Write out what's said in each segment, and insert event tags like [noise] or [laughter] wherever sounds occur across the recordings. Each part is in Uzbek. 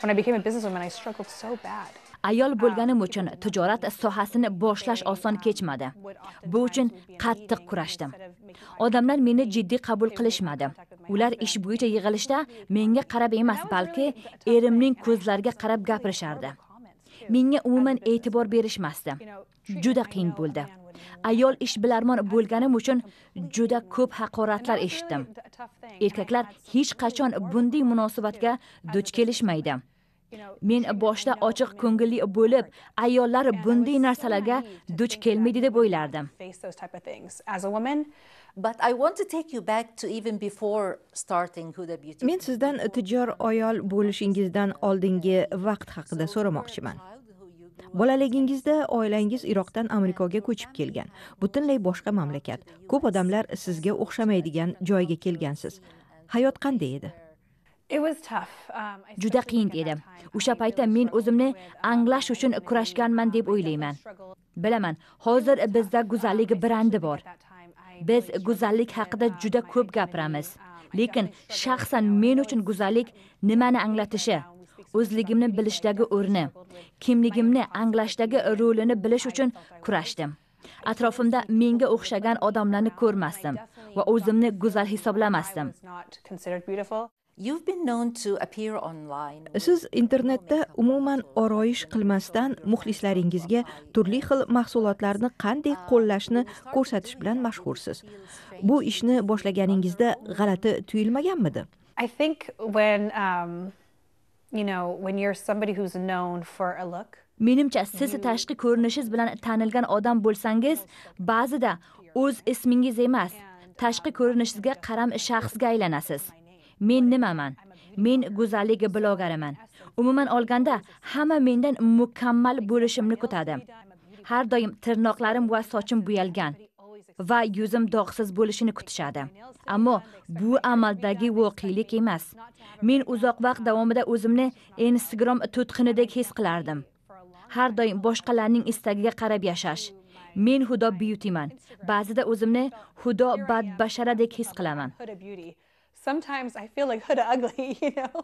When I became a businesswoman, I struggled so bad. ayol um, bo'lganim uchun tijorat sohasini boshlash oson kechmadi bu uchun qattiq kurashdim odamlar meni jiddiy qabul qilishmadi ular ish bo'yicha yig'ilishda menga qarab emas balki erimning ko'zlariga qarab gapirishardi menga umuman e'tibor berishmasdi juda qiyin bo'ldi ayol ishbilarmon bo'lganim uchun juda ko'p haqoratlar eshitdim erkaklar hech qachon bunday munosabatga duch kelishmaydi men boshda ochiq ko'ngilli bo'lib ayollar bunday narsalarga duch kelmaydi deb o'ylardim But I want to take you back to even before starting Huda Beauty. Men sizdan tijor ayol bo'lishingizdan oldingi vaqt haqida so'ramoqchiman. Bolaligingizda oilangiz Iroqdan Amerikaga ko'chib kelgan. Butunlay boshqa mamlakat. Ko'p odamlar sizga o'xshamaydigan joyga kelgansiz. Hayot qanday edi? Um, juda qiyin edi o'sha paytda men o'zimni um, anglash uchun kurashganman deb o'ylayman bilaman hozir bizda go'zallik um, brandi bor biz go'zallik haqida juda ko'p gapiramiz lekin shaxsan men uchun go'zallik nimani anglatishi o'zligimni bilishdagi o'rni kimligimni anglashdagi rolini bilish uchun kurashdim atrofimda menga o'xshagan odamlarni ko'rmasdim va o'zimni go'zal hisoblamasdim siz internetda umuman oroyish qilmasdan muxlislaringizga turli xil mahsulotlarni qanday uh, qo'llashni ko'rsatish bilan mashhursiz bu ishni boshlaganingizda g'alati tuyulmaganmidi i think when um, you know when you're somebody who's known for a look menimcha siz tashqi ko'rinishingiz bilan tanilgan odam bo'lsangiz ba'zida o'z ismingiz emas uh, tashqi ko'rinishingizga qaram shaxsga aylanasiz men nimaman men go'zallik blogeriman umuman olganda hamma mendan mukammal bo'lishimni kutadi har doim tirnoqlarim va sochim buyalgan va yuzim dog'siz bo'lishini kutishadi ammo bu amaldagi voqelik emas men uzoq vaqt davomida o'zimni instagram tutqinidek his qilardim har doim boshqalarning istagiga qarab yashash men xudo byutiman ba'zida o'zimni xudo badbasharadek his qilaman sometimes I feel like Huda [laughs] ugly, you know.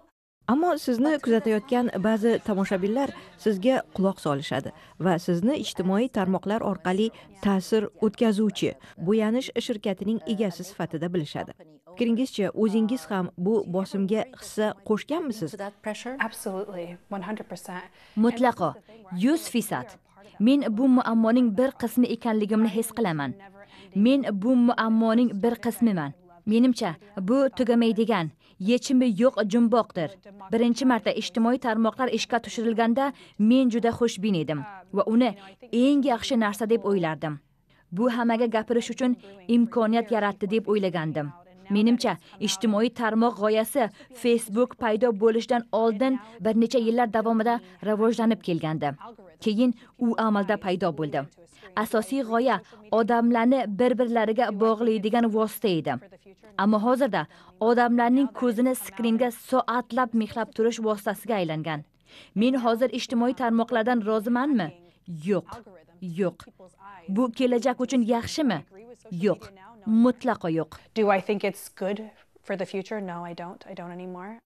ammo sizni kuzatayotgan ba'zi tomoshabinlar sizga quloq solishadi va sizni ijtimoiy tarmoqlar orqali ta'sir o'tkazuvchi bo'yanish shirkatining egasi sifatida bilishadi fikringizcha o'zingiz ham bu bosimga hissa qo'shganmisiz mutlaqo yuz fisad men bu muammoning bir qismi ekanligimni his qilaman men bu muammoning bir qismiman menimcha bu tugamaydigan yechimi yo'q jumboqdir birinchi marta ijtimoiy tarmoqlar ishga tushirilganda men juda xushbin edim va uni eng yaxshi narsa deb o'ylardim bu hammaga gapirish uchun imkoniyat yaratdi deb o'ylagandim menimcha ijtimoiy tarmoq g'oyasi facebook paydo bo'lishidan oldin bir necha yillar davomida rivojlanib kelgandi keyin u amalda paydo bo'ldi asosiy g'oya odamlarni bir birlariga bog'laydigan vosita edi ammo hozirda odamlarning ko'zini skringa soatlab mehlab turish vositasiga aylangan men hozir ijtimoiy tarmoqlardan rozimanmi yo'q yo'q bu kelajak uchun yaxshimi yo'q do i think it's good for the future no i don't i don't anymore